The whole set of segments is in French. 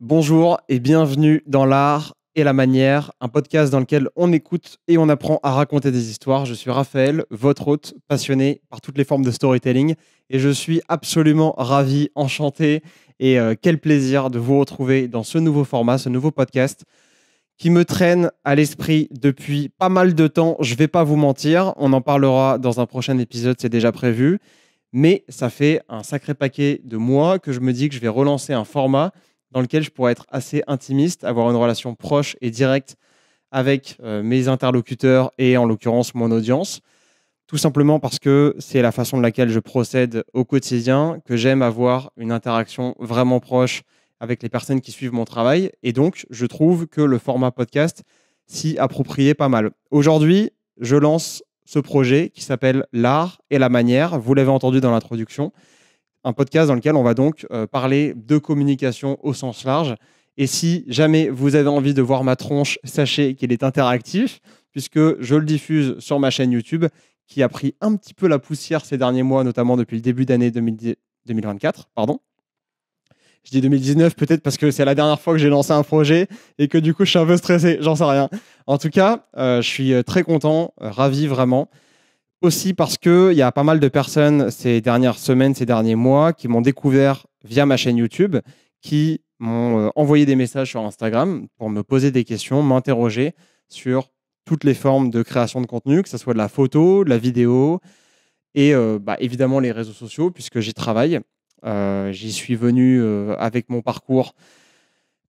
Bonjour et bienvenue dans l'art et la manière, un podcast dans lequel on écoute et on apprend à raconter des histoires. Je suis Raphaël, votre hôte, passionné par toutes les formes de storytelling et je suis absolument ravi, enchanté et euh, quel plaisir de vous retrouver dans ce nouveau format, ce nouveau podcast qui me traîne à l'esprit depuis pas mal de temps, je vais pas vous mentir, on en parlera dans un prochain épisode, c'est déjà prévu, mais ça fait un sacré paquet de mois que je me dis que je vais relancer un format dans lequel je pourrais être assez intimiste, avoir une relation proche et directe avec euh, mes interlocuteurs et en l'occurrence mon audience. Tout simplement parce que c'est la façon de laquelle je procède au quotidien, que j'aime avoir une interaction vraiment proche avec les personnes qui suivent mon travail. Et donc, je trouve que le format podcast s'y appropriait pas mal. Aujourd'hui, je lance ce projet qui s'appelle L'art et la manière. Vous l'avez entendu dans l'introduction un podcast dans lequel on va donc euh, parler de communication au sens large. Et si jamais vous avez envie de voir ma tronche, sachez qu'il est interactif, puisque je le diffuse sur ma chaîne YouTube, qui a pris un petit peu la poussière ces derniers mois, notamment depuis le début d'année 2024. Pardon. Je dis 2019 peut-être parce que c'est la dernière fois que j'ai lancé un projet et que du coup je suis un peu stressé, j'en sais rien. En tout cas, euh, je suis euh, très content, ravi vraiment aussi parce qu'il y a pas mal de personnes ces dernières semaines, ces derniers mois, qui m'ont découvert via ma chaîne YouTube, qui m'ont euh, envoyé des messages sur Instagram pour me poser des questions, m'interroger sur toutes les formes de création de contenu, que ce soit de la photo, de la vidéo, et euh, bah, évidemment les réseaux sociaux, puisque j'y travaille. Euh, j'y suis venu avec mon parcours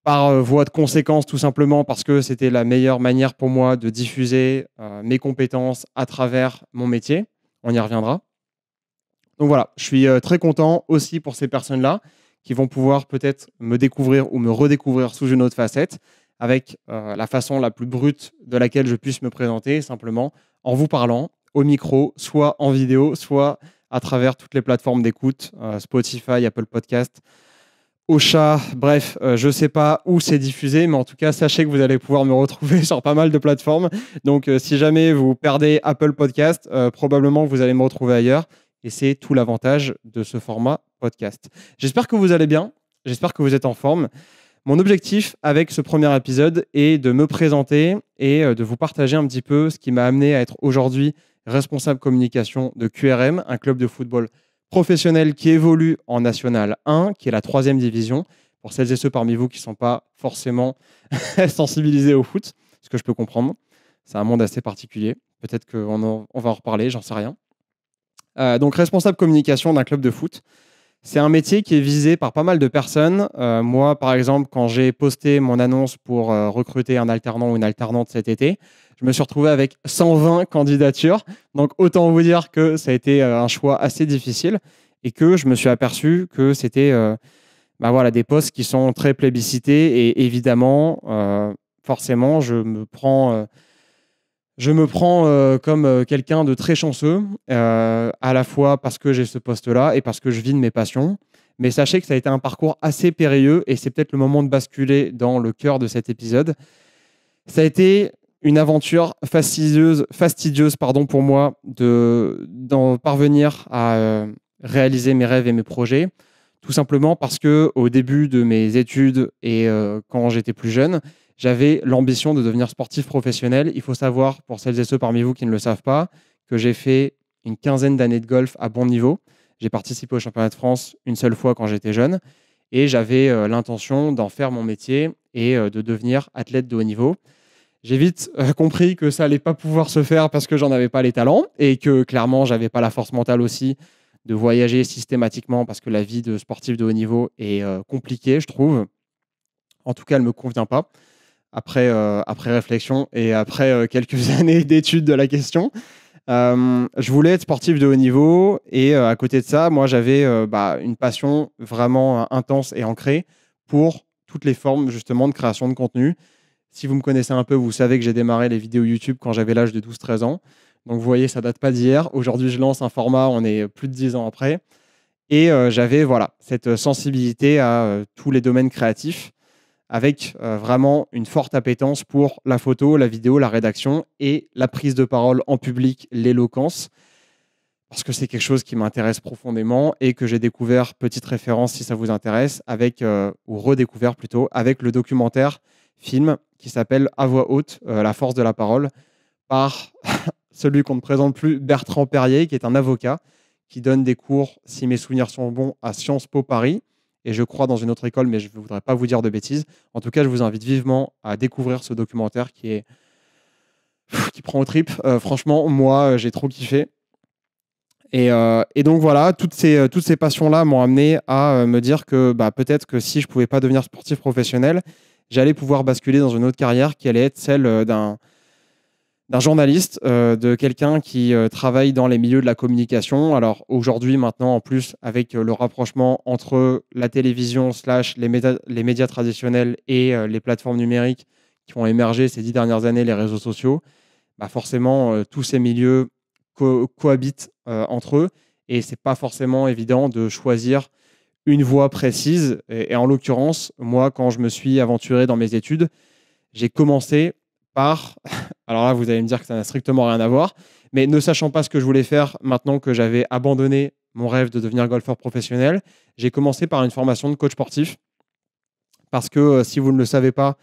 par euh, voie de conséquence, tout simplement parce que c'était la meilleure manière pour moi de diffuser euh, mes compétences à travers mon métier. On y reviendra. Donc voilà, je suis euh, très content aussi pour ces personnes-là qui vont pouvoir peut-être me découvrir ou me redécouvrir sous une autre facette avec la façon la plus brute de laquelle je puisse me présenter, simplement en vous parlant au micro, soit en vidéo, soit à travers toutes les plateformes d'écoute, Spotify, Apple Podcast, chat, bref, euh, je ne sais pas où c'est diffusé, mais en tout cas, sachez que vous allez pouvoir me retrouver sur pas mal de plateformes. Donc, euh, si jamais vous perdez Apple Podcast, euh, probablement vous allez me retrouver ailleurs. Et c'est tout l'avantage de ce format podcast. J'espère que vous allez bien, j'espère que vous êtes en forme. Mon objectif avec ce premier épisode est de me présenter et de vous partager un petit peu ce qui m'a amené à être aujourd'hui responsable communication de QRM, un club de football professionnel qui évolue en National 1, qui est la troisième division, pour celles et ceux parmi vous qui ne sont pas forcément sensibilisés au foot, ce que je peux comprendre. C'est un monde assez particulier. Peut-être qu'on va en reparler, j'en sais rien. Euh, donc responsable communication d'un club de foot. C'est un métier qui est visé par pas mal de personnes. Euh, moi, par exemple, quand j'ai posté mon annonce pour euh, recruter un alternant ou une alternante cet été, je me suis retrouvé avec 120 candidatures. Donc autant vous dire que ça a été euh, un choix assez difficile et que je me suis aperçu que c'était euh, bah voilà, des postes qui sont très plébiscités et évidemment, euh, forcément, je me prends... je me prends comme quelqu'un de très chanceux, à la fois parce que j'ai ce poste-là et parce que je vis de mes passions. Mais sachez que ça a été un parcours assez périlleux et c'est peut-être le moment de basculer dans le cœur de cet épisode. Ça a été une aventure fastidieuse, fastidieuse pardon, pour moi de, d'en parvenir à euh, réaliser mes rêves et mes projets. Tout simplement parce que au début de mes études et euh, quand j'étais plus jeune, j'avais l'ambition de devenir sportif professionnel. Il faut savoir, pour celles et ceux parmi vous qui ne le savent pas, que j'ai fait une quinzaine d'années de golf à bon niveau. J'ai participé au championnat de France une seule fois quand j'étais jeune et j'avais euh, l'intention d'en faire mon métier et de devenir athlète de haut niveau j'ai vite euh, compris que ça n'allait pas pouvoir se faire parce que j'en avais pas les talents et que clairement j'avais pas la force mentale aussi de voyager systématiquement parce que la vie de sportif de haut niveau est euh, compliquée, je trouve. En tout cas, elle me convient pas. Après, euh, réflexion et après quelques années d'études de la question, je voulais être sportif de haut niveau et à côté de ça, moi j'avais bah, une passion vraiment intense et ancrée pour toutes les formes justement de création de contenu si vous me connaissez un peu, vous savez que j'ai démarré les vidéos YouTube quand j'avais l'âge de 12-13 ans. Donc vous voyez, ça date pas d'hier. Aujourd'hui, je lance un format, on est plus de 10 ans après. Et euh, j'avais voilà, cette euh, sensibilité à euh, tous les domaines créatifs, avec vraiment une forte appétence pour la photo, la vidéo, la rédaction et la prise de parole en public, l'éloquence, parce que c'est quelque chose qui m'intéresse profondément et que j'ai découvert, petite référence si ça vous intéresse, avec, ou redécouvert plutôt, avec le documentaire film qui s'appelle À voix haute, euh, La force de la parole, par celui qu'on ne présente plus, Bertrand Perrier, qui est un avocat qui donne des cours, si mes souvenirs sont bons, à Sciences Po Paris, et je crois dans une autre école, mais je ne voudrais pas vous dire de bêtises. En tout cas, je vous invite vivement à découvrir ce documentaire qui est qui prend aux tripes. Euh, franchement, moi, euh, j'ai trop kiffé. Et, donc voilà, toutes ces, toutes ces passions-là m'ont amené à me dire que bah, peut-être que si je ne pouvais pas devenir sportif professionnel, j'allais pouvoir basculer dans une autre carrière qui allait être celle euh, d'un journaliste, euh, de quelqu'un qui euh, travaille dans les milieux de la communication. Alors aujourd'hui, maintenant, en plus, avec le rapprochement entre la télévision les, médias traditionnels et les plateformes numériques qui ont émergé ces dix dernières années, les réseaux sociaux, bah, forcément, tous ces milieux cohabitent entre eux et c'est pas forcément évident de choisir une voie précise. Et, en l'occurrence, moi, quand je me suis aventuré dans mes études, j'ai commencé par. Alors là, vous allez me dire que ça n'a strictement rien à voir, mais ne sachant pas ce que je voulais faire, maintenant que j'avais abandonné mon rêve de devenir golfeur professionnel, j'ai commencé par une formation de coach sportif. Parce que euh, si vous ne le savez pas,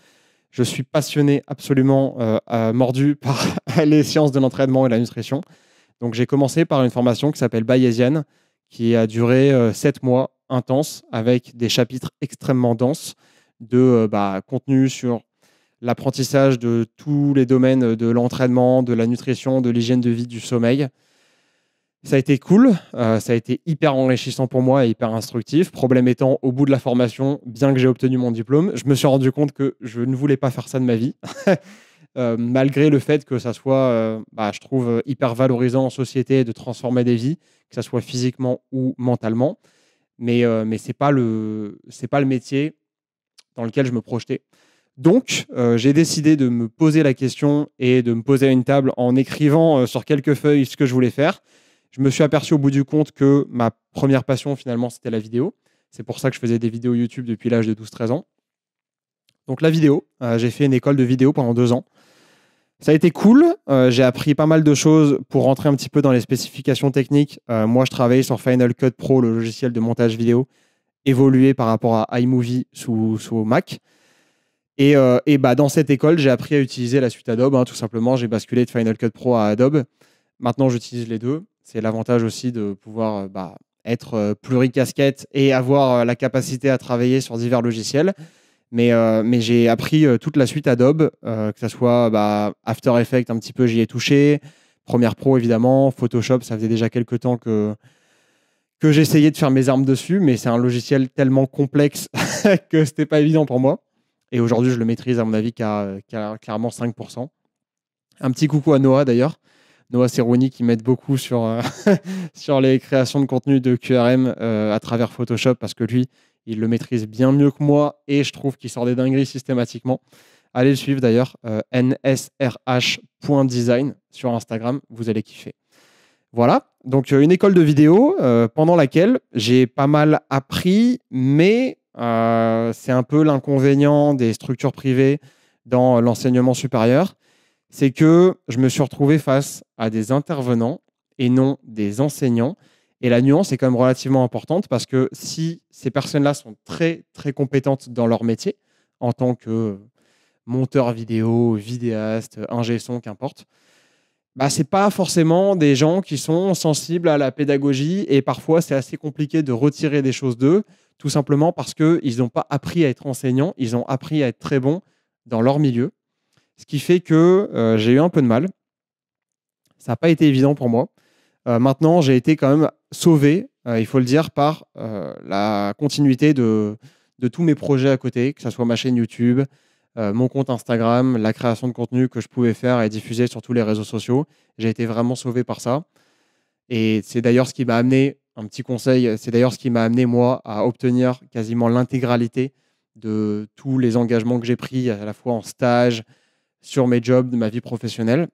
je suis passionné, absolument euh, euh, mordu par les sciences de l'entraînement et de la nutrition. Donc j'ai commencé par une formation qui s'appelle bayésienne, qui a duré euh, sept mois intenses avec des chapitres extrêmement denses de euh, bah, contenu sur l'apprentissage de tous les domaines de l'entraînement, de la nutrition, de l'hygiène de vie, du sommeil. Ça a été cool, euh, ça a été hyper enrichissant pour moi et hyper instructif. Problème étant, au bout de la formation, bien que j'ai obtenu mon diplôme, je me suis rendu compte que je ne voulais pas faire ça de ma vie. Euh, malgré le fait que ça soit, euh, bah, je trouve, euh, hyper valorisant en société de transformer des vies, que ça soit physiquement ou mentalement. Mais, ce n'est pas, le, pas le métier dans lequel je me projetais. Donc, j'ai décidé de me poser la question et de me poser à une table en écrivant sur quelques feuilles ce que je voulais faire. Je me suis aperçu au bout du compte que ma première passion, finalement, c'était la vidéo. C'est pour ça que je faisais des vidéos YouTube depuis l'âge de 12-13 ans. Donc la vidéo, euh, j'ai fait une école de vidéo pendant deux ans. Ça a été cool, euh, j'ai appris pas mal de choses pour rentrer un petit peu dans les spécifications techniques. Euh, moi, je travaille sur Final Cut Pro, le logiciel de montage vidéo, évolué par rapport à iMovie sous, Mac. Et, bah, dans cette école, j'ai appris à utiliser la suite Adobe, hein, tout simplement. J'ai basculé de Final Cut Pro à Adobe. Maintenant, j'utilise les deux. C'est l'avantage aussi de pouvoir bah, être pluricasquette et avoir la capacité à travailler sur divers logiciels. Euh, mais, j'ai appris euh, toute la suite Adobe, euh, que ce soit bah, After Effects, un petit peu, j'y ai touché. Premiere Pro, évidemment. Photoshop, ça faisait déjà quelques temps que, que j'essayais de faire mes armes dessus, mais c'est un logiciel tellement complexe que c'était pas évident pour moi. Et aujourd'hui, je le maîtrise, à mon avis, qu'à clairement 5%. Un petit coucou à Noah, d'ailleurs. Noah Serrouni qui m'aide beaucoup sur, sur les créations de contenu de QRM à travers Photoshop parce que lui, il le maîtrise bien mieux que moi et je trouve qu'il sort des dingueries systématiquement. Allez le suivre d'ailleurs, euh, nsrh.design sur Instagram, vous allez kiffer. Voilà, donc euh, une école de vidéo euh, pendant laquelle j'ai pas mal appris, mais c'est un peu l'inconvénient des structures privées dans l'enseignement supérieur, c'est que je me suis retrouvé face à des intervenants et non des enseignants et la nuance est quand même relativement importante parce que si ces personnes-là sont très, très compétentes dans leur métier, en tant que euh, monteur vidéo, vidéaste, ingé son, qu'importe, bah, ce n'est pas forcément des gens qui sont sensibles à la pédagogie et parfois c'est assez compliqué de retirer des choses d'eux, tout simplement parce qu'ils n'ont pas appris à être enseignants, ils ont appris à être très bons dans leur milieu. Ce qui fait que euh, j'ai eu un peu de mal. Ça n'a pas été évident pour moi. Euh, maintenant, j'ai été quand même sauvé, euh, il faut le dire, par euh, la continuité de, de, tous mes projets à côté, que ce soit ma chaîne YouTube, mon compte Instagram, la création de contenu que je pouvais faire et diffuser sur tous les réseaux sociaux. J'ai été vraiment sauvé par ça. Et c'est d'ailleurs ce qui m'a amené, un petit conseil, c'est d'ailleurs ce qui m'a amené, moi, à obtenir quasiment l'intégralité de tous les engagements que j'ai pris, à la fois en stage, sur mes jobs, de ma vie professionnelle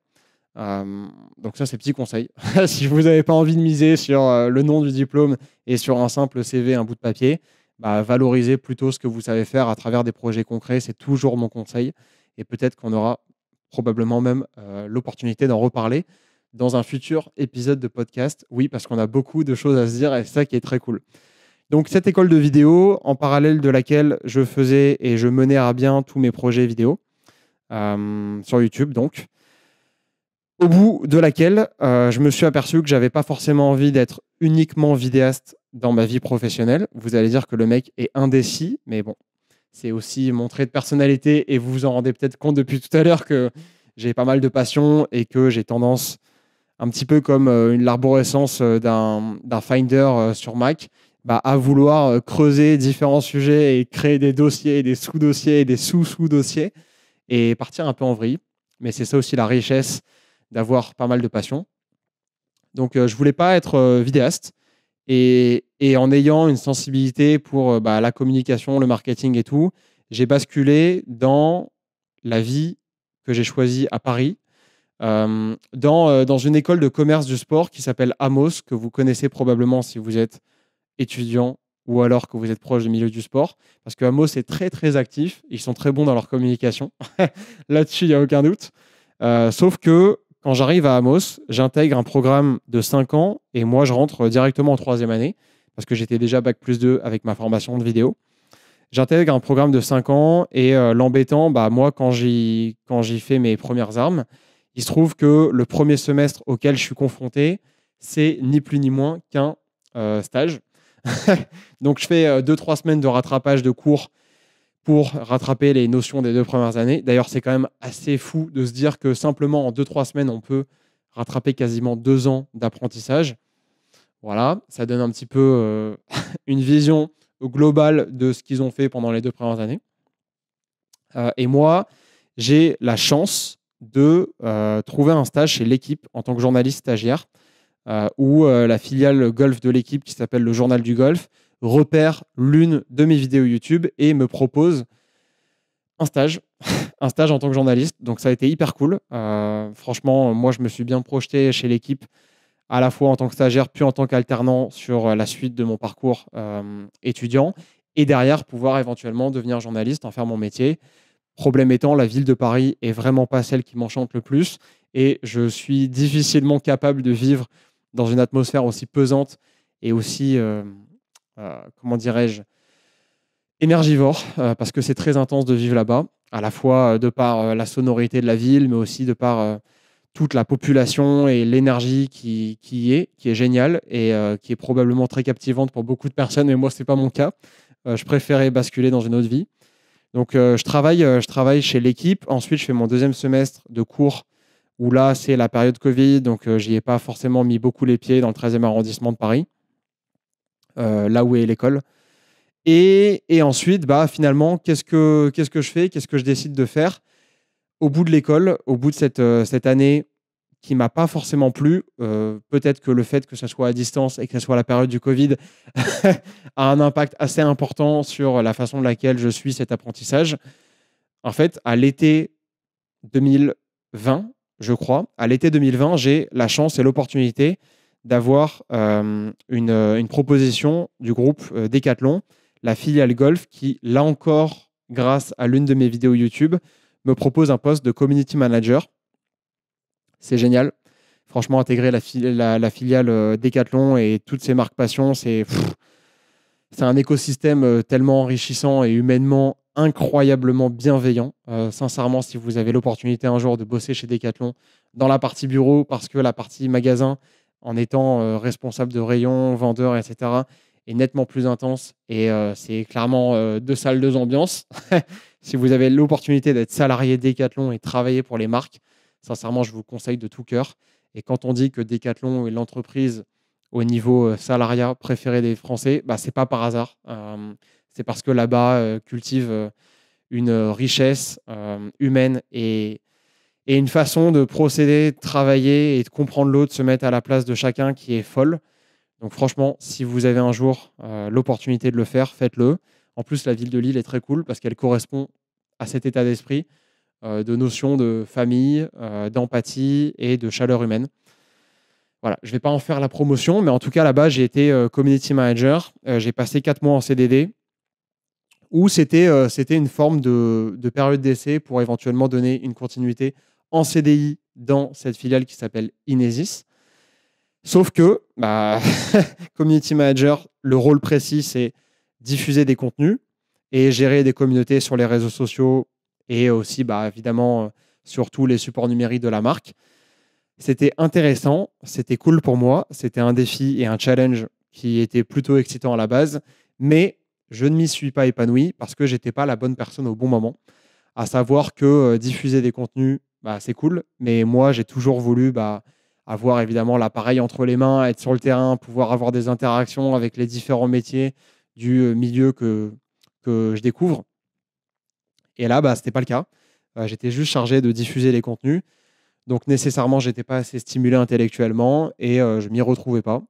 donc ça, c'est petit conseil. si vous n'avez pas envie de miser sur euh, le nom du diplôme et sur un simple CV, un bout de papier, bah, valorisez plutôt ce que vous savez faire à travers des projets concrets. C'est toujours mon conseil. Et peut-être qu'on aura probablement même euh, l'opportunité d'en reparler dans un futur épisode de podcast. Oui, parce qu'on a beaucoup de choses à se dire et c'est ça qui est très cool. Donc cette école de vidéo, en parallèle de laquelle je faisais et je menais à bien tous mes projets vidéo sur YouTube, donc au bout de laquelle euh, je me suis aperçu que j'avais pas forcément envie d'être uniquement vidéaste dans ma vie professionnelle. Vous allez dire que le mec est indécis, mais bon, c'est aussi mon trait de personnalité et vous vous en rendez peut-être compte depuis tout à l'heure que j'ai pas mal de passion et que j'ai tendance, un petit peu comme euh, une l'arborescence euh, d'un, Finder sur Mac, bah, à vouloir creuser différents sujets et créer des dossiers, des sous-dossiers, des sous-sous-dossiers et partir un peu en vrille. Mais c'est ça aussi la richesse d'avoir pas mal de passion. Donc euh, je voulais pas être euh, vidéaste. Et, en ayant une sensibilité pour euh, bah, la communication, le marketing et tout, j'ai basculé dans la vie que j'ai choisie à Paris, dans, dans, une école de commerce du sport qui s'appelle Amos, que vous connaissez probablement si vous êtes étudiant ou alors que vous êtes proche du milieu du sport, parce que Amos est très très actif, ils sont très bons dans leur communication, là-dessus il n'y a aucun doute, sauf que quand j'arrive à Amos, j'intègre un programme de 5 ans et moi, je rentre directement en troisième année parce que j'étais déjà bac plus 2 avec ma formation de vidéo. J'intègre un programme de 5 ans et euh, l'embêtant, bah, moi, quand j'y fais mes premières armes, il se trouve que le premier semestre auquel je suis confronté, c'est ni plus ni moins qu'un euh, stage. Donc, je fais 2-3 euh, semaines de rattrapage de cours pour rattraper les notions des deux premières années. D'ailleurs, c'est quand même assez fou de se dire que simplement en deux trois semaines, on peut rattraper quasiment deux ans d'apprentissage. Voilà, ça donne un petit peu euh, une vision globale de ce qu'ils ont fait pendant les deux premières années. Euh, et moi, j'ai la chance de euh, trouver un stage chez l'équipe en tant que journaliste stagiaire, ou la filiale golf de l'équipe qui s'appelle le Journal du Golf repère l'une de mes vidéos YouTube et me propose un stage, un stage en tant que journaliste. Donc ça a été hyper cool. Euh, franchement, moi, je me suis bien projeté chez l'équipe, à la fois en tant que stagiaire, puis en tant qu'alternant sur euh, la suite de mon parcours euh, étudiant. Et derrière, pouvoir éventuellement devenir journaliste, en faire mon métier. Problème étant, la ville de Paris est vraiment pas celle qui m'enchante le plus. Et je suis difficilement capable de vivre dans une atmosphère aussi pesante et aussi euh, comment dirais-je, énergivore, euh, parce que c'est très intense de vivre là-bas, à la fois euh, de par la sonorité de la ville, mais aussi de par toute la population et l'énergie qui, est, qui est géniale et qui est probablement très captivante pour beaucoup de personnes, mais moi, ce n'est pas mon cas. je préférais basculer dans une autre vie. Donc, je, travaille, je travaille chez l'équipe. Ensuite, je fais mon deuxième semestre de cours où là, c'est la période Covid, donc j'y ai pas forcément mis beaucoup les pieds dans le 13e arrondissement de Paris. Euh, là où est l'école. Et, ensuite, bah, finalement, qu'est-ce que, qu'est-ce que je fais Qu'est-ce que je décide de faire Au bout de l'école, au bout de cette, euh, cette année qui m'a pas forcément plu. Euh, peut-être que le fait que ça soit à distance et que ce soit la période du Covid a un impact assez important sur la façon de laquelle je suis cet apprentissage. En fait, à l'été 2020, je crois, à l'été 2020, j'ai la chance et l'opportunité d'avoir euh, une, proposition du groupe euh, Decathlon, la filiale Golf, qui, là encore, grâce à l'une de mes vidéos YouTube, me propose un poste de community manager. C'est génial. Franchement, intégrer la, filiale, la, euh, Decathlon et toutes ces marques passion, c'est un écosystème tellement enrichissant et humainement incroyablement bienveillant. sincèrement, si vous avez l'opportunité un jour de bosser chez Decathlon dans la partie bureau, parce que la partie magasin, en étant euh, responsable de rayon, vendeur, etc., est nettement plus intense. Et euh, c'est clairement euh, deux salles, deux ambiances. si vous avez l'opportunité d'être salarié Decathlon et travailler pour les marques, sincèrement, je vous conseille de tout cœur. Et quand on dit que Decathlon est l'entreprise au niveau salariat préféré des Français, bah, ce n'est pas par hasard. c'est parce que là-bas cultive une richesse humaine et et une façon de procéder, de travailler et de comprendre l'autre, se mettre à la place de chacun qui est folle. Donc franchement, si vous avez un jour euh, l'opportunité de le faire, faites-le. En plus, la ville de Lille est très cool parce qu'elle correspond à cet état d'esprit euh, de notion de famille, euh, d'empathie et de chaleur humaine. Voilà, je ne vais pas en faire la promotion, mais en tout cas là-bas, j'ai été community manager. j'ai passé quatre mois en CDD où c'était une forme de période d'essai pour éventuellement donner une continuité en CDI dans cette filiale qui s'appelle Inesis. Sauf que, bah, community manager, le rôle précis, c'est diffuser des contenus et gérer des communautés sur les réseaux sociaux et aussi, bah, évidemment, euh, sur tous les supports numériques de la marque. C'était intéressant, c'était cool pour moi, c'était un défi et un challenge qui était plutôt excitant à la base, mais je ne m'y suis pas épanoui parce que j'étais pas la bonne personne au bon moment. À savoir que euh, diffuser des contenus bah, c'est cool. Mais moi, j'ai toujours voulu bah, avoir évidemment l'appareil entre les mains, être sur le terrain, pouvoir avoir des interactions avec les différents métiers du euh, milieu que, que je découvre. Et là, bah, ce n'était pas le cas. Bah, j'étais juste chargé de diffuser les contenus. Donc nécessairement, j'étais pas assez stimulé intellectuellement et je euh, je m'y retrouvais pas.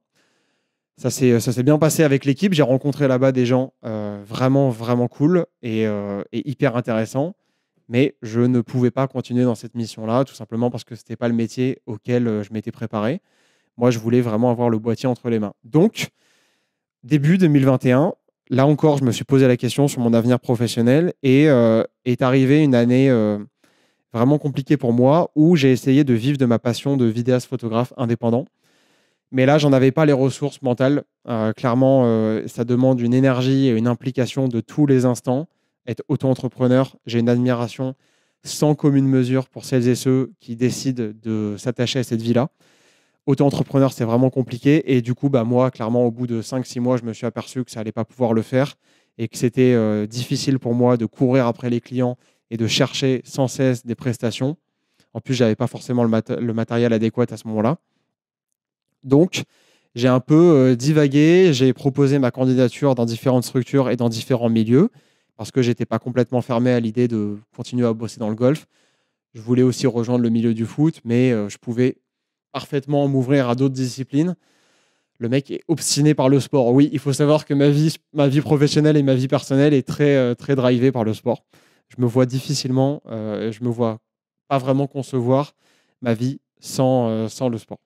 Ça s'est, ça bien passé avec l'équipe. J'ai rencontré là-bas des gens euh, vraiment, vraiment cool et, et hyper intéressants mais je ne pouvais pas continuer dans cette mission-là, tout simplement parce que ce n'était pas le métier auquel euh, je m'étais préparé. Moi, je voulais vraiment avoir le boîtier entre les mains. Donc, début 2021, là encore, je me suis posé la question sur mon avenir professionnel et euh, est arrivée une année euh, vraiment compliquée pour moi où j'ai essayé de vivre de ma passion de vidéaste photographe indépendant. Mais là, j'en avais pas les ressources mentales. clairement, ça demande une énergie et une implication de tous les instants être auto-entrepreneur. J'ai une admiration sans commune mesure pour celles et ceux qui décident de s'attacher à cette vie-là. Auto-entrepreneur, c'est vraiment compliqué. Et du coup, bah, moi, clairement, au bout de 5-6 mois, je me suis aperçu que ça n'allait pas pouvoir le faire et que c'était euh, difficile pour moi de courir après les clients et de chercher sans cesse des prestations. En plus, je n'avais pas forcément le, matériel adéquat à ce moment-là. Donc, j'ai un peu euh, divagué, j'ai proposé ma candidature dans différentes structures et dans différents milieux parce que j'étais pas complètement fermé à l'idée de continuer à bosser dans le golf. Je voulais aussi rejoindre le milieu du foot, mais euh, je pouvais parfaitement m'ouvrir à d'autres disciplines. Le mec est obstiné par le sport. Oui, il faut savoir que ma vie, ma vie professionnelle et ma vie personnelle est très, euh, très drivée par le sport. Je me vois difficilement, euh, je me vois pas vraiment concevoir ma vie sans, euh, sans le sport.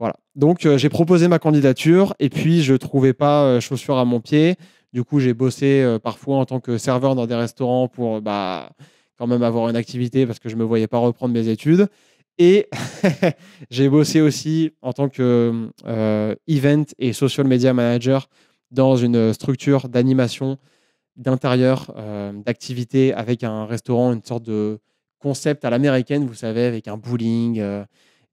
Voilà. Donc, j'ai proposé ma candidature et puis je trouvais pas chaussures à mon pied. Du coup, j'ai bossé euh, parfois en tant que serveur dans des restaurants pour euh, bah, quand même avoir une activité parce que je ne me voyais pas reprendre mes études. Et j'ai bossé aussi en tant que euh, event et social media manager dans une structure d'animation d'intérieur, d'activité avec un restaurant, une sorte de concept à l'américaine, vous savez, avec un bowling,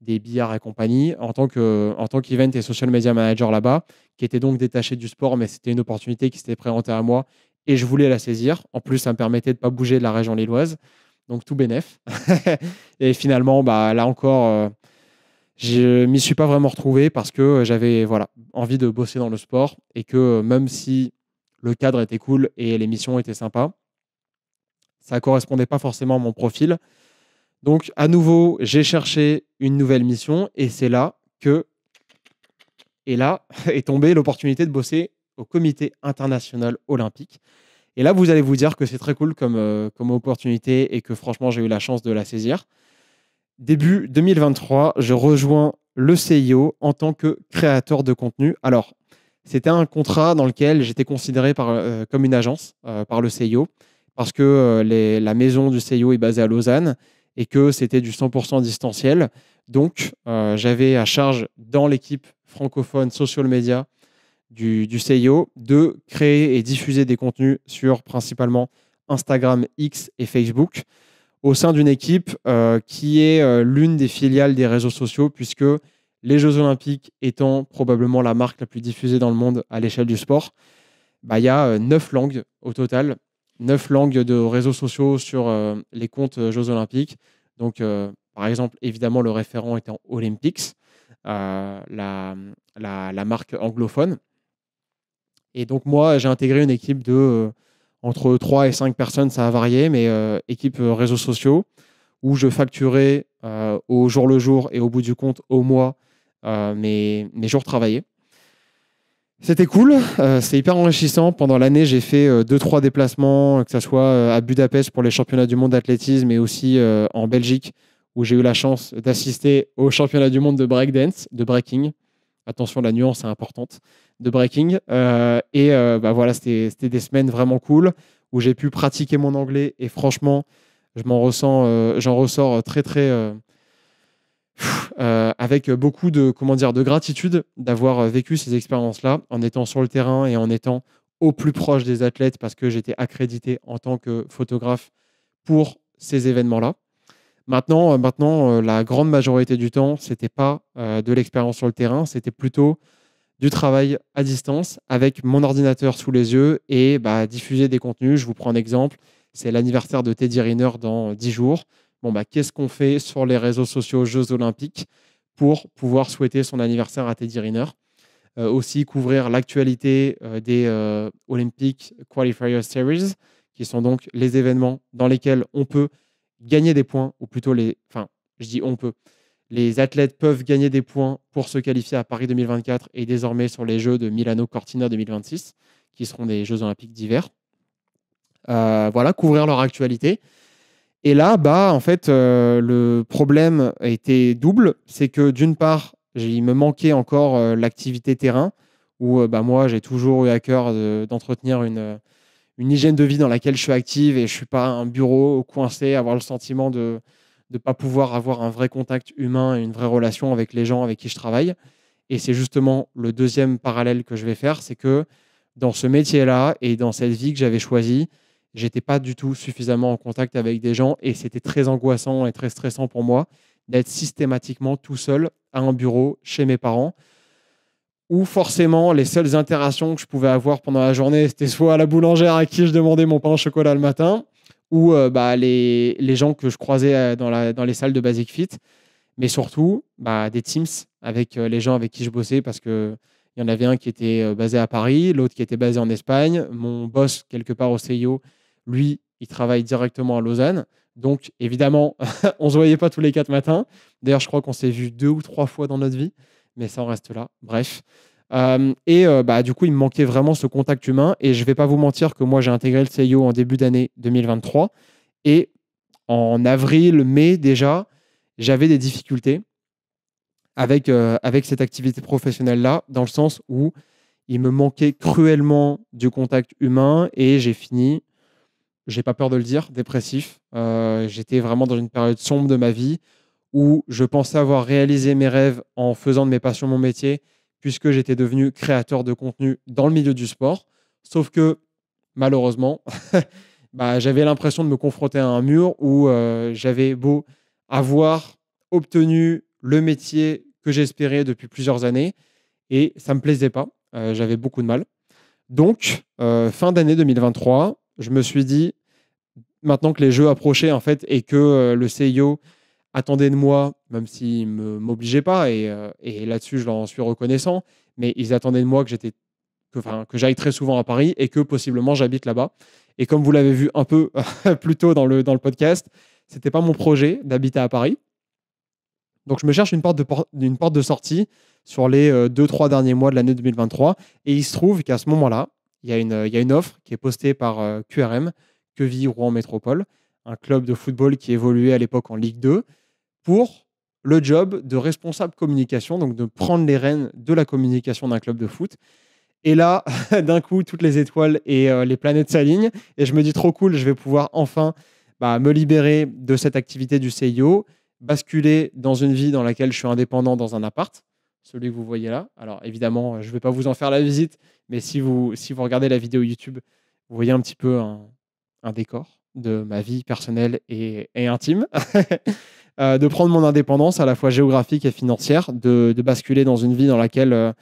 des billards et compagnie, en tant qu'event et social media manager là-bas, qui était donc détaché du sport, mais c'était une opportunité qui s'était présentée à moi et je voulais la saisir. En plus, ça me permettait de pas bouger de la région lilloise, donc tout bénéf. et finalement, bah, là encore, euh, je m'y suis pas vraiment retrouvé parce que j'avais voilà, envie de bosser dans le sport et que même si le cadre était cool et les missions étaient sympas, ça correspondait pas forcément à mon profil. Donc, à nouveau, j'ai cherché une nouvelle mission et c'est là que. Et là est tombée l'opportunité de bosser au Comité international olympique. Et là, vous allez vous dire que c'est très cool comme, euh, comme opportunité et que franchement, j'ai eu la chance de la saisir. Début 2023, je rejoins le CIO en tant que créateur de contenu. Alors, c'était un contrat dans lequel j'étais considéré euh, comme une agence euh, par le CIO parce que la maison du CIO est basée à Lausanne et que c'était du 100% distanciel. Donc, euh, j'avais à charge dans l'équipe francophone social media du, du CIO de créer et diffuser des contenus sur principalement Instagram, X et Facebook au sein d'une équipe euh, qui est euh, l'une des filiales des réseaux sociaux, puisque les Jeux Olympiques étant probablement la marque la plus diffusée dans le monde à l'échelle du sport, bah, il y a neuf langues au total neuf langues de réseaux sociaux sur euh, les comptes euh, Jeux Olympiques. Donc, euh, par exemple, évidemment, le référent étant Olympics, la, marque anglophone. Et donc, moi, j'ai intégré une équipe de entre 3 et 5 personnes, ça a varié, mais équipe réseaux sociaux, où je facturais au jour le jour et au bout du compte, au mois, mes jours travaillés. C'était cool, euh, c'est hyper enrichissant. Pendant l'année, j'ai fait 2-3 euh, déplacements, que ce soit euh, à Budapest pour les championnats du monde d'athlétisme et aussi en Belgique, où j'ai eu la chance d'assister aux championnats du monde de breakdance, de breaking. Attention, la nuance est importante, de breaking. et bah voilà, c'était des semaines vraiment cool où j'ai pu pratiquer mon anglais et franchement, je m'en ressens, j'en ressors très très euh, avec beaucoup de, comment dire, de gratitude d'avoir euh, vécu ces expériences-là en étant sur le terrain et en étant au plus proche des athlètes parce que j'étais accrédité en tant que photographe pour ces événements-là. Maintenant, euh, maintenant, la grande majorité du temps, c'était pas de l'expérience sur le terrain, c'était plutôt du travail à distance avec mon ordinateur sous les yeux et bah, diffuser des contenus. Je vous prends un exemple, c'est l'anniversaire de Teddy Riner dans 10 jours bah, qu'est-ce qu'on fait sur les réseaux sociaux Jeux Olympiques pour pouvoir souhaiter son anniversaire à Teddy Riner euh, aussi couvrir l'actualité euh, des euh, Olympic Qualifier Series, qui sont donc les événements dans lesquels on peut gagner des points, ou plutôt les. Enfin, je dis on peut. Les athlètes peuvent gagner des points pour se qualifier à Paris 2024 et désormais sur les Jeux de Milano-Cortina 2026, qui seront des Jeux Olympiques d'hiver. voilà, couvrir leur actualité. Et là, bah, en fait, euh, le problème était double. C'est que d'une part, il me manquait encore euh, l'activité terrain, où euh, bah, moi, j'ai toujours eu à cœur d'entretenir une, une, hygiène de vie dans laquelle je suis active et je ne suis pas un bureau coincé, avoir le sentiment de ne pas pouvoir avoir un vrai contact humain et une vraie relation avec les gens avec qui je travaille. Et c'est justement le deuxième parallèle que je vais faire, c'est que dans ce métier-là et dans cette vie que j'avais choisie, j'étais pas du tout suffisamment en contact avec des gens et c'était très angoissant et très stressant pour moi d'être systématiquement tout seul à un bureau chez mes parents où forcément les seules interactions que je pouvais avoir pendant la journée, c'était soit à la boulangère à qui je demandais mon pain au chocolat le matin, ou euh, bah, les, gens que je croisais euh, dans, la, dans, les salles de Basic Fit, mais surtout bah, des Teams avec euh, les gens avec qui je bossais parce que il y en avait un qui était basé à Paris, l'autre qui était basé en Espagne, mon boss quelque part au CIO lui, il travaille directement à Lausanne. Donc, évidemment, on ne se voyait pas tous les quatre matins. D'ailleurs, je crois qu'on s'est vu deux ou trois fois dans notre vie, mais ça en reste là. Bref. Euh, et euh, bah, du coup, il me manquait vraiment ce contact humain. Et je ne vais pas vous mentir que moi, j'ai intégré le CIO en début d'année 2023. Et en avril, mai déjà, j'avais des difficultés avec, euh, avec cette activité professionnelle-là, dans le sens où il me manquait cruellement du contact humain et j'ai fini j'ai pas peur de le dire, dépressif. Euh, j'étais vraiment dans une période sombre de ma vie où je pensais avoir réalisé mes rêves en faisant de mes passions mon métier, puisque j'étais devenu créateur de contenu dans le milieu du sport. Sauf que, malheureusement, bah, j'avais l'impression de me confronter à un mur où euh, j'avais beau avoir obtenu le métier que j'espérais depuis plusieurs années, et ça ne me plaisait pas. Euh, j'avais beaucoup de mal. Donc, fin d'année 2023, je me suis dit, maintenant que les jeux approchaient, en fait, et que euh, le CIO attendait de moi, même s'il ne m'obligeait pas, et, euh, là-dessus, je l'en suis reconnaissant, mais ils attendaient de moi que j'étais que, que j'aille très souvent à Paris et que possiblement j'habite là-bas. Et comme vous l'avez vu un peu plus tôt dans le, dans le podcast, c'était pas mon projet d'habiter à Paris. Donc je me cherche une porte de, porte de sortie sur les euh, deux trois derniers mois de l'année 2023. Et il se trouve qu'à ce moment-là, il euh, y, a une, offre qui est postée par euh, QRM, que Vie Rouen Métropole, un club de football qui évoluait à l'époque en Ligue 2, pour le job de responsable communication, donc de prendre les rênes de la communication d'un club de foot. Et là, d'un coup, toutes les étoiles et euh, les planètes s'alignent. Et je me dis, trop cool, je vais pouvoir enfin bah, me libérer de cette activité du CIO, basculer dans une vie dans laquelle je suis indépendant dans un appart celui que vous voyez là. Alors évidemment, je ne vais pas vous en faire la visite, mais si vous, si vous regardez la vidéo YouTube, vous voyez un petit peu un, décor de ma vie personnelle et, intime, euh, de prendre mon indépendance à la fois géographique et financière, de, basculer dans une vie dans laquelle euh,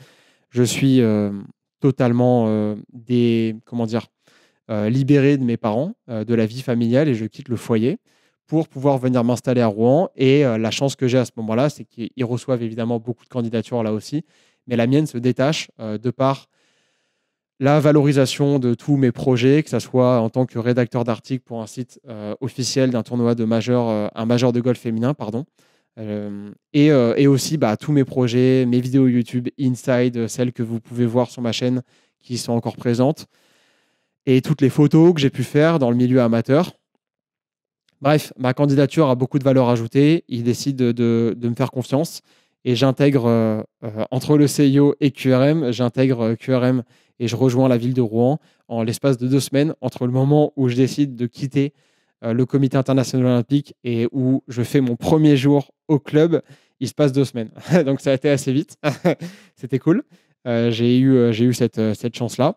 je suis euh, totalement des, comment dire, libéré de mes parents, de la vie familiale et je quitte le foyer pour pouvoir venir m'installer à Rouen. Et euh, la chance que j'ai à ce moment-là, c'est qu'ils reçoivent évidemment beaucoup de candidatures là aussi. Mais la mienne se détache euh, de par la valorisation de tous mes projets, que ce soit en tant que rédacteur d'articles pour un site euh, officiel d'un tournoi de majeur, un majeur de golf féminin, pardon. Et, aussi bah, tous mes projets, mes vidéos YouTube Inside, celles que vous pouvez voir sur ma chaîne qui sont encore présentes, et toutes les photos que j'ai pu faire dans le milieu amateur Bref, ma candidature a beaucoup de valeur ajoutée. Il décide de, me faire confiance et j'intègre, euh, euh, entre le CIO et QRM, j'intègre euh, QRM et je rejoins la ville de Rouen en l'espace de deux semaines entre le moment où je décide de quitter le comité international olympique et où je fais mon premier jour au club, il se passe deux semaines. Donc ça a été assez vite. C'était cool. j'ai eu, cette chance-là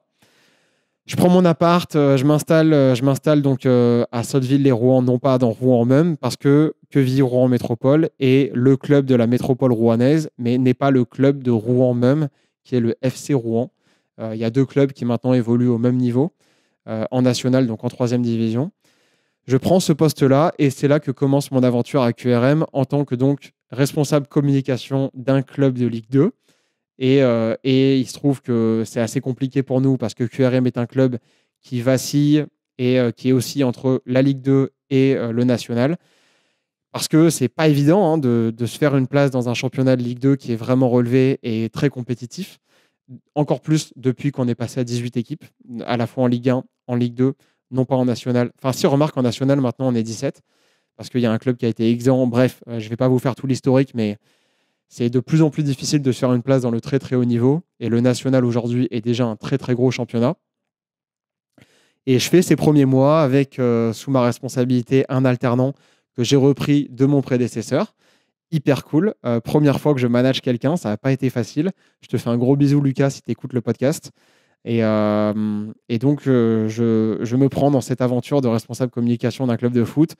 je prends mon appart, euh, je m'installe, euh, je m'installe donc euh, à Sotteville-les-Rouen, non pas dans Rouen même, parce que Queville Rouen Métropole est le club de la métropole rouennaise, mais n'est pas le club de Rouen même, qui est le FC Rouen. Il y a deux clubs qui maintenant évoluent au même niveau, en national, donc en troisième division. Je prends ce poste-là et c'est là que commence mon aventure à QRM en tant que donc responsable communication d'un club de Ligue 2. Euh, et, il se trouve que c'est assez compliqué pour nous parce que QRM est un club qui vacille et euh, qui est aussi entre la Ligue 2 et euh, le National. Parce que c'est pas évident hein, de, de, se faire une place dans un championnat de Ligue 2 qui est vraiment relevé et très compétitif. Encore plus depuis qu'on est passé à 18 équipes, à la fois en Ligue 1, en Ligue 2, non pas en National. Enfin, si on remarque, en National, maintenant, on est 17 parce qu'il y a un club qui a été exempt. Bref, je ne vais pas vous faire tout l'historique, mais c'est de plus en plus difficile de se faire une place dans le très très haut niveau. Et le national aujourd'hui est déjà un très très gros championnat. Et je fais ces premiers mois avec, euh, sous ma responsabilité, un alternant que j'ai repris de mon prédécesseur. Hyper cool. Euh, première fois que je manage quelqu'un, ça n'a pas été facile. Je te fais un gros bisou, Lucas, si tu écoutes le podcast. Et, euh, donc, je, me prends dans cette aventure de responsable communication d'un club de foot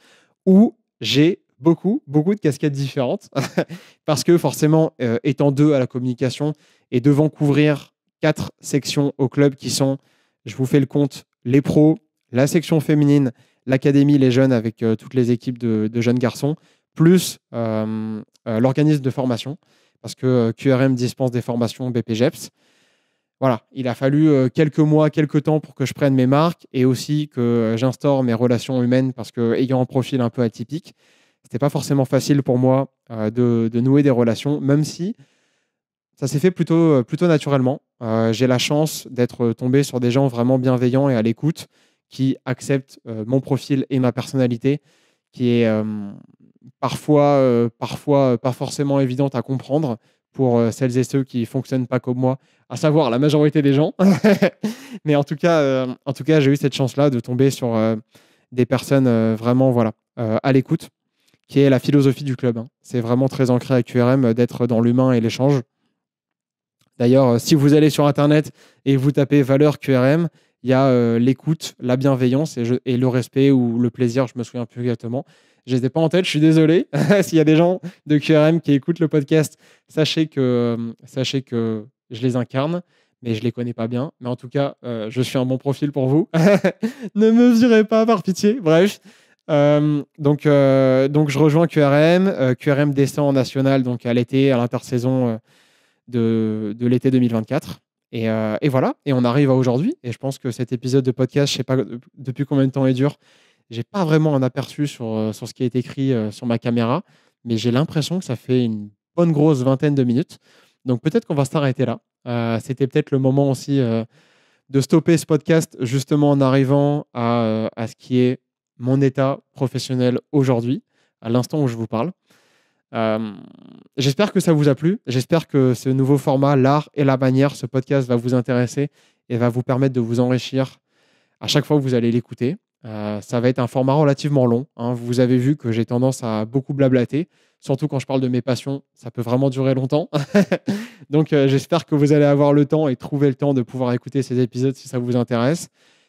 où j'ai beaucoup, beaucoup de casquettes différentes, parce que forcément, euh, étant deux à la communication et devant couvrir quatre sections au club qui sont, je vous fais le compte, les pros, la section féminine, l'académie, les jeunes avec euh, toutes les équipes de, jeunes garçons, plus euh, l'organisme de formation, parce que QRM dispense des formations BPGEPS. Voilà, il a fallu quelques mois, quelques temps pour que je prenne mes marques et aussi que j'instaure mes relations humaines parce que ayant un profil un peu atypique, c'était pas forcément facile pour moi euh, de, nouer des relations, même si ça s'est fait plutôt, euh, plutôt naturellement. Euh, j'ai la chance d'être tombé sur des gens vraiment bienveillants et à l'écoute qui acceptent mon profil et ma personnalité, qui est parfois, parfois pas forcément évidente à comprendre pour celles et ceux qui fonctionnent pas comme moi, à savoir la majorité des gens. Mais en tout cas, en cas, j'ai eu cette chance-là de tomber sur des personnes vraiment voilà à l'écoute qui est la philosophie du club. Hein. C'est vraiment très ancré à QRM euh, d'être dans l'humain et l'échange. D'ailleurs, euh, si vous allez sur Internet et vous tapez valeur QRM, il y a euh, l'écoute, la bienveillance et, le respect ou le plaisir, je me souviens plus exactement. Je ne pas en tête, je suis désolé. S'il y a des gens de QRM qui écoutent le podcast, sachez que, sachez que je les incarne, mais je les connais pas bien. Mais en tout cas, je suis un bon profil pour vous. ne me mesurez pas par pitié. Bref. Euh, donc, euh, donc, je rejoins QRM. Euh, QRM descend en national donc à l'été, à l'intersaison de, de l'été 2024. Et, et, voilà, et on arrive à aujourd'hui. Et je pense que cet épisode de podcast, je ne sais pas depuis combien de temps est dur, j'ai pas vraiment un aperçu sur, sur ce qui est écrit sur ma caméra, mais j'ai l'impression que ça fait une bonne grosse vingtaine de minutes. Donc peut-être qu'on va s'arrêter là. C'était peut-être le moment aussi de stopper ce podcast justement en arrivant à, à ce qui est mon état professionnel aujourd'hui, à l'instant où je vous parle. Euh, j'espère que ça vous a plu. J'espère que ce nouveau format, l'art et la manière, ce podcast va vous intéresser et va vous permettre de vous enrichir à chaque fois que vous allez l'écouter. Euh, ça va être un format relativement long. Hein. Vous avez vu que j'ai tendance à beaucoup blablater, surtout quand je parle de mes passions. Ça peut vraiment durer longtemps. Donc euh, j'espère que vous allez avoir le temps et trouver le temps de pouvoir écouter ces épisodes si ça vous intéresse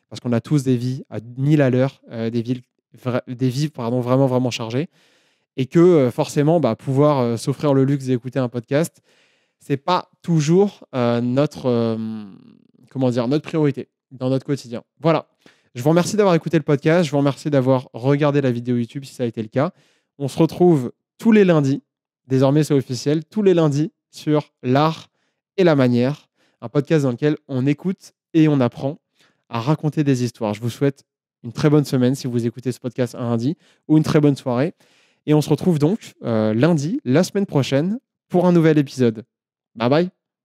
parce qu'on a tous des vies à 1000 à l'heure, euh, des, des vies pardon, vraiment, vraiment chargées. Et que euh, forcément, bah, pouvoir euh, s'offrir le luxe d'écouter un podcast, c'est pas toujours notre, comment dire, notre priorité dans notre quotidien. Voilà. Je vous remercie d'avoir écouté le podcast. Je vous remercie d'avoir regardé la vidéo YouTube si ça a été le cas. On se retrouve tous les lundis. Désormais, c'est officiel. Tous les lundis sur l'art et la manière. Un podcast dans lequel on écoute et on apprend à raconter des histoires. Je vous souhaite une très bonne semaine si vous écoutez ce podcast un lundi ou une très bonne soirée. Et on se retrouve donc euh, lundi, la semaine prochaine, pour un nouvel épisode. Bye bye